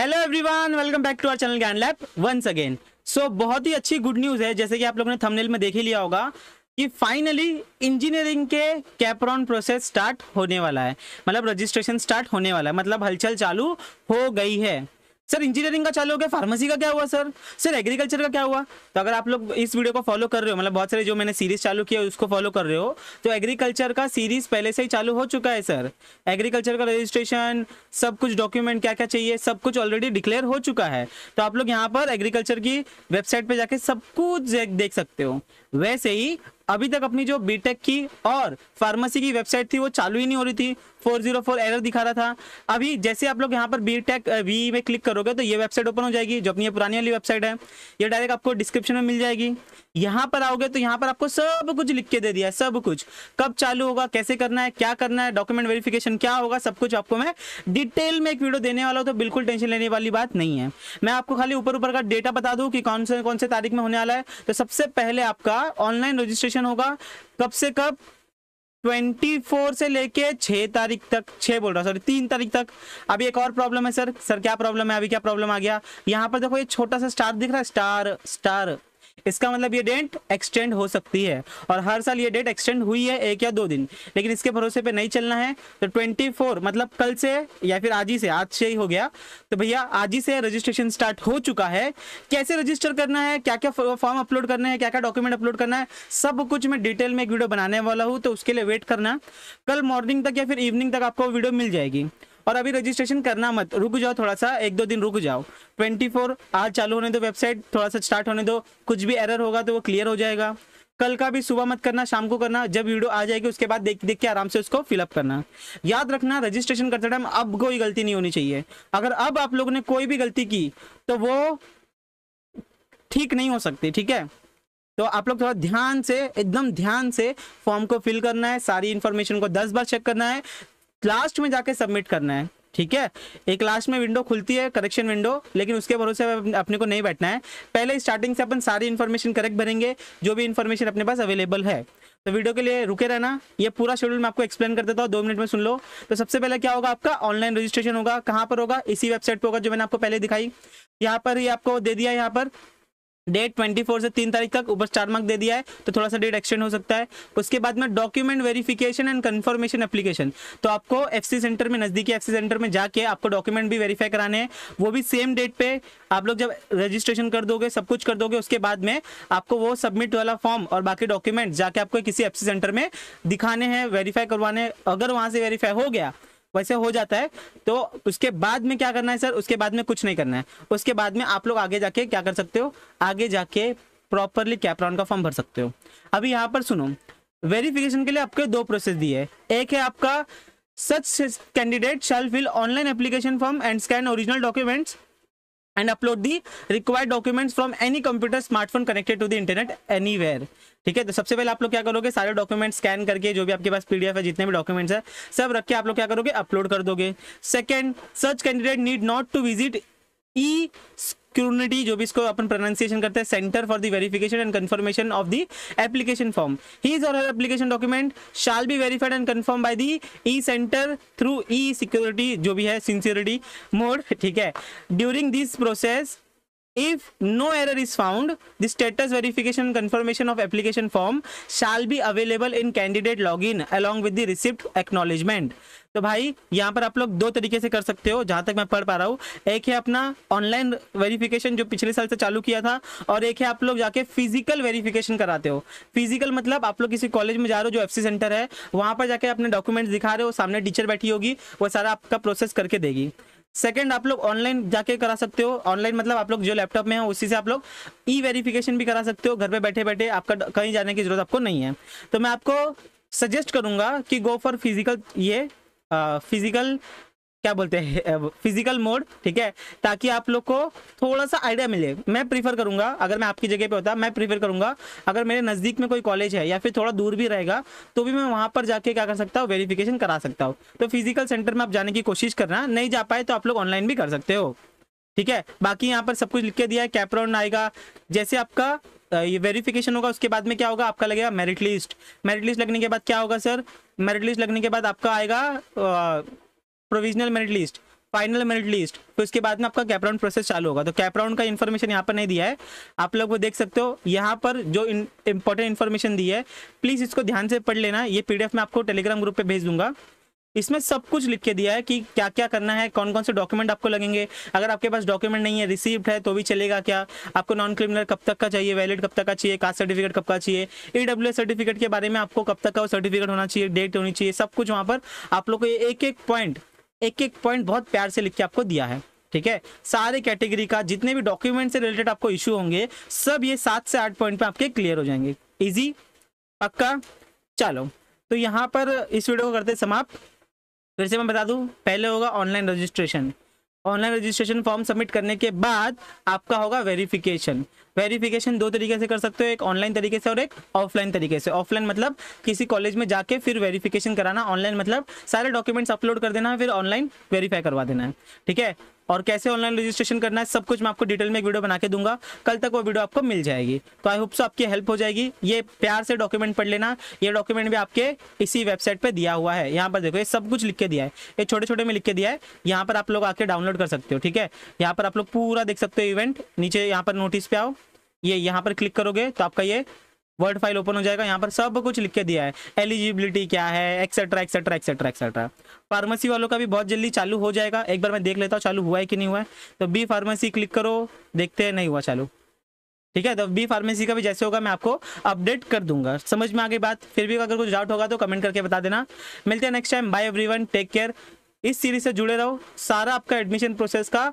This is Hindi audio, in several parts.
hello everyone welcome back to our channel Gyan lab once again so बहुत ही अच्छी गुड न्यूज़ है जैसे कि आप लोगों ने थंबनेल में देख ही लिया होगा कि फाइनली इंजीनियरिंग के कैप्रॉन प्रोसेस स्टार्ट होने वाला है मतलब रजिस्ट्रेशन स्टार्ट होने वाला है मतलब हलचल चालू हो गई है सर इंजीनियरिंग का चालू हो गया फार्मेसी का क्या हुआ सर सर एग्रीकल्चर का क्या हुआ तो अगर आप लोग इस वीडियो को फॉलो कर रहे हो मतलब बहुत सारे जो मैंने सीरीज चालू किया उसको फॉलो कर रहे हो तो एग्रीकल्चर का सीरीज पहले से ही चालू हो चुका है सर एग्रीकल्चर का रजिस्ट्रेशन सब कुछ डॉक्यूमेंट क्या क्या चाहिए सब कुछ ऑलरेडी डिक्लेयर हो चुका है तो आप लोग यहाँ पर एग्रीकल्चर की वेबसाइट पर जाके सब कुछ देख सकते हो वैसे ही अभी तक अपनी जो बीटेक की और फार्मेसी की वेबसाइट थी वो चालू ही नहीं हो रही थी 404 एरर दिखा रहा था अभी जैसे आप लोग यहाँ पर बीटेक वी e में क्लिक करोगे तो ये वेबसाइट ओपन हो जाएगी जो अपनी ये पुरानी वाली वेबसाइट है ये डायरेक्ट आपको डिस्क्रिप्शन में मिल जाएगी यहाँ पर आओगे तो यहाँ पर आपको सब कुछ लिख के दे दिया है सब कुछ कब चालू होगा कैसे करना है क्या करना है डॉक्यूमेंट वेरिफिकेशन क्या होगा सब कुछ आपको मैं डिटेल में एक वीडियो देने वाला हूँ तो बिल्कुल टेंशन लेने वाली बात नहीं है मैं आपको खाली ऊपर ऊपर का डेटा बता दूँ कि कौन से कौन से तारीख में होने वाला है तो सबसे पहले आपका होगा ऑनलाइन रजिस्ट्रेशन होगा कब से कब 24 से लेके 6 तारीख तक 6 बोल रहा सॉरी तीन तारीख तक अभी एक और प्रॉब्लम है सर सर क्या प्रॉब्लम है अभी क्या प्रॉब्लम आ गया यहाँ पर देखो ये छोटा सा स्टार दिख रहा है स्टार स्टार इसका मतलब ये डेट एक्सटेंड हो सकती है और हर साल ये डेट एक्सटेंड हुई है एक या दो दिन लेकिन इसके भरोसे पे नहीं चलना है तो 24 मतलब कल से या फिर आज ही से आज से ही हो गया तो भैया आज ही से रजिस्ट्रेशन स्टार्ट हो चुका है कैसे रजिस्टर करना है क्या क्या फॉर्म अपलोड करना है क्या क्या डॉक्यूमेंट अपलोड करना है सब कुछ मैं डिटेल में एक वीडियो बनाने वाला हूँ तो उसके लिए वेट करना कल मॉर्निंग तक या फिर इवनिंग तक आपको वीडियो मिल जाएगी और अभी रजिस्ट्रेशन करना मत रुक जाओ थोड़ा सा एक दो दिन रुक जाओ 24 आज चालू होने दो वेबसाइट थोड़ा सा स्टार्ट होने दो कुछ भी एरर होगा तो वो क्लियर हो जाएगा कल का भी सुबह मत करना शाम को करना जब वीडियो आ जाएगी उसके बाद देख देख के आराम से उसको फिलअप करना याद रखना रजिस्ट्रेशन करते टाइम अब कोई गलती नहीं होनी चाहिए अगर अब आप लोगों ने कोई भी गलती की तो वो ठीक नहीं हो सकती ठीक है तो आप लोग थोड़ा ध्यान से एकदम ध्यान से फॉर्म को फिल करना है सारी इन्फॉर्मेशन को दस बार चेक करना है लास्ट में जाके सबमिट करना है ठीक है एक लास्ट में विंडो खुलती है करेक्शन विंडो लेकिन उसके भरोसे अपने को नहीं बैठना है पहले स्टार्टिंग से अपन सारी इन्फॉर्मेशन करेक्ट भरेंगे जो भी इन्फॉर्मेशन अपने पास अवेलेबल है तो वीडियो के लिए रुके रहना ये पूरा शेड्यूल मैं आपको एक्सप्लेन कर देता हूँ दो मिनट में सुन लो तो सबसे पहले क्या होगा आपका ऑनलाइन रजिस्ट्रेशन होगा कहाँ पर होगा इसी वेबसाइट पर होगा जो मैंने आपको पहले दिखाई यहाँ पर ही आपको दे दिया यहाँ पर डेट 24 से 3 तारीख तक ऊपर चार मार्क दे दिया है तो थोड़ा सा डेट एक्सटेंड हो सकता है उसके बाद में document verification and confirmation application तो आपको एफसी सेंटर में नजदीकी एफसी सेंटर में जाके आपको डॉक्यूमेंट भी वेरीफाई कराने हैं वो भी सेम डेट पे आप लोग जब रजिस्ट्रेशन कर दोगे सब कुछ कर दोगे उसके बाद में आपको वो सबमिट वाला फॉर्म और बाकी डॉक्यूमेंट जाके आपको किसी एफ सेंटर में दिखाने हैं वेरीफाई करवाने अगर वहाँ से वेरीफाई हो गया वैसे हो जाता है तो उसके बाद में क्या करना है सर उसके बाद में कुछ नहीं करना है उसके बाद में आप लोग आगे जाके क्या कर सकते हो आगे जाके प्रॉपरली कैप्रॉन का फॉर्म भर सकते हो अभी यहाँ पर सुनो वेरिफिकेशन के लिए आपके दो प्रोसेस दिए है एक है आपका such candidate shall fill online application form and scan original documents and upload the required documents from any computer smartphone connected to the internet any ठीक है तो सबसे पहले आप लोग क्या करोगे सारे डॉक्यूमेंट स्कैन करके जो भी आपके पास पीडीएफ है जितने भी डॉक्यूमेंट्स है सब रख के आप लोग क्या करोगे अपलोड कर दोगे सेकेंड सर्च candidate need not to visit E क्यूनिटी जो भी इसको अपन प्रोनाउंसिएशन करते हैं centre for the verification and confirmation of the application form is और application document shall be verified and confirm by the E centre through E security जो भी है सिंसियरिटी मोड ठीक है during this process if no error is found the status verification confirmation of application form shall be available in candidate login along with the receipt acknowledgement तो भाई यहाँ पर आप लोग दो तरीके से कर सकते हो जहाँ तक मैं पढ़ पा रहा हूँ एक है अपना ऑनलाइन वेरिफिकेशन जो पिछले साल से चालू किया था और एक है आप लोग जाके फिजिकल वेरिफिकेशन कराते हो फिजिकल मतलब आप लोग किसी कॉलेज में जा रहे हो जो एफसी सेंटर है वहाँ पर जाके अपने डॉक्यूमेंट्स दिखा रहे हो सामने टीचर बैठी होगी वो सारा आपका प्रोसेस करके देगी सेकंड आप लोग ऑनलाइन जाके करा सकते हो ऑनलाइन मतलब आप लोग जो लैपटॉप में है उसी से आप लोग ई वेरिफिकेशन भी करा सकते हो घर पे बैठे बैठे आपका कहीं जाने की जरूरत आपको नहीं है तो मैं आपको सजेस्ट करूंगा कि गो फॉर फिजिकल ये फिजिकल क्या बोलते हैं फिजिकल मोड ठीक है ताकि आप लोग को थोड़ा सा आइडिया मिले मैं प्रीफर करूंगा अगर मैं आपकी जगह पे होता मैं प्रीफर करूंगा अगर मेरे नज़दीक में कोई कॉलेज है या फिर थोड़ा दूर भी रहेगा तो भी मैं वहाँ पर जाके क्या कर सकता हूँ वेरिफिकेशन करा सकता हूँ तो फिजिकल सेंटर में आप जाने की कोशिश करना नहीं जा पाए तो आप लोग ऑनलाइन भी कर सकते हो ठीक है बाकी यहाँ पर सब कुछ लिख के दिया है कैपराउंड आएगा जैसे आपका ये वेरिफिकेशन होगा उसके बाद में क्या होगा आपका लगेगा मेरिट लिस्ट मेरिट लिस्ट लगने के बाद क्या होगा सर मेरिट लिस्ट लगने के बाद आपका आएगा provisional merit list final merit list तो इसके बाद में आपका कैपराउंड प्रोसेस चालू होगा तो कैपराउंड का इन्फॉर्मेशन यहाँ पर नहीं दिया है आप लोग वो देख सकते हो यहाँ पर जो इंपॉर्टेंट इन्फॉर्मेशन दी है प्लीज़ इसको ध्यान से पढ़ लेना ये पीडीएफ मैं आपको टेलीग्राम ग्रुप पर भेज दूंगा इसमें सब कुछ लिख के दिया है कि क्या क्या करना है कौन कौन से डॉक्यूमेंट आपको लगेंगे अगर आपके पास डॉक्यूमेंट नहीं है रिसीव्ड है तो भी चलेगा क्या आपको नॉन क्रिमिनल कब तक का चाहिए वैलिड कब तक का चाहिए कास्ट सर्टिफिकेट कब का चाहिए ई सर्टिफिकेट के बारे में आपको कब तक का सर्टिफिकेट होना चाहिए डेट होनी चाहिए सब कुछ वहाँ पर आप लोग को एक एक पॉइंट एक एक पॉइंट बहुत प्यार से लिख के आपको दिया है ठीक है सारे कैटेगरी का जितने भी डॉक्यूमेंट से रिलेटेड आपको इश्यू होंगे सब ये सात से आठ पॉइंट पे आपके क्लियर हो जाएंगे इजी पक्का चलो तो यहाँ पर इस वीडियो को करते समाप्त फिर से मैं बता दूँ पहले होगा online registration online registration form submit करने के बाद आपका होगा वेरिफिकेशन वेरिफिकेशन दो तरीके से कर सकते हो एक ऑनलाइन तरीके से और एक ऑफलाइन तरीके से ऑफलाइन मतलब किसी कॉलेज में जाके फिर वेरिफिकेशन कराना ऑनलाइन मतलब सारे डॉक्यूमेंट्स अपलोड कर देना है फिर ऑनलाइन वेरीफाई करवा देना है ठीक है और कैसे ऑनलाइन रजिस्ट्रेशन करना है सब कुछ मैं आपको डिटेल में एक वीडियो बना के दूंगा कल तक वो वीडियो आपको मिल जाएगी तो आई होप सो आपकी हेल्प हो जाएगी ये प्यार से डॉक्यूमेंट पढ़ लेना ये डॉक्यूमेंट भी आपके इसी वेबसाइट पर दिया हुआ है यहाँ पर देखो ये सब कुछ लिख के दिया है ये छोटे छोटे में लिख के दिया है यहाँ पर आप लोग आके डाउनलोड कर सकते हो ठीक है यहाँ पर आप लोग पूरा देख सकते हो इवेंट नीचे यहाँ पर नोटिस पे आओ ये यहाँ पर क्लिक करोगे तो आपका ये वर्ड फाइल ओपन हो जाएगा यहाँ पर सब कुछ लिख के दिया है एलिजिबिलिटी क्या है etcetera etcetera etcetera etcetera pharmacy वालों का भी बहुत जल्दी चालू हो जाएगा एक बार मैं देख लेता हूँ चालू हुआ है कि नहीं हुआ है तो बी फार्मेसी क्लिक करो देखते हैं नहीं हुआ चालू ठीक है तो बी फार्मेसी का भी जैसे होगा मैं आपको अपडेट कर दूंगा समझ में आ गई बात फिर भी अगर कुछ डाउट होगा तो कमेंट करके बता देना मिलते हैं next time bye everyone take care इस सीरीज से जुड़े रहो सारा आपका एडमिशन प्रोसेस का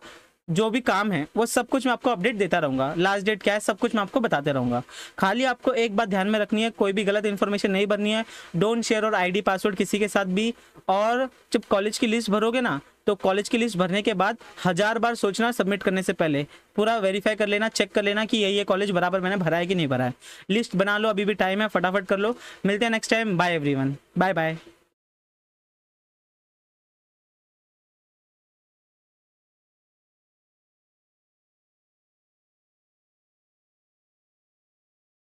जो भी काम है वो सब कुछ मैं आपको अपडेट देता रहूंगा लास्ट डेट क्या है सब कुछ मैं आपको बताते रहूँगा खाली आपको एक बात ध्यान में रखनी है कोई भी गलत इन्फॉर्मेशन नहीं भरनी है डोंट शेयर और आईडी पासवर्ड किसी के साथ भी और जब कॉलेज की लिस्ट भरोगे ना तो कॉलेज की लिस्ट भरने के बाद हज़ार बार सोचना सबमिट करने से पहले पूरा वेरीफाई कर लेना चेक कर लेना कि ये ये कॉलेज बराबर मैंने भरा है कि नहीं भरा है लिस्ट बना लो अभी भी टाइम है फटाफट कर लो मिलते हैं next time bye every bye bye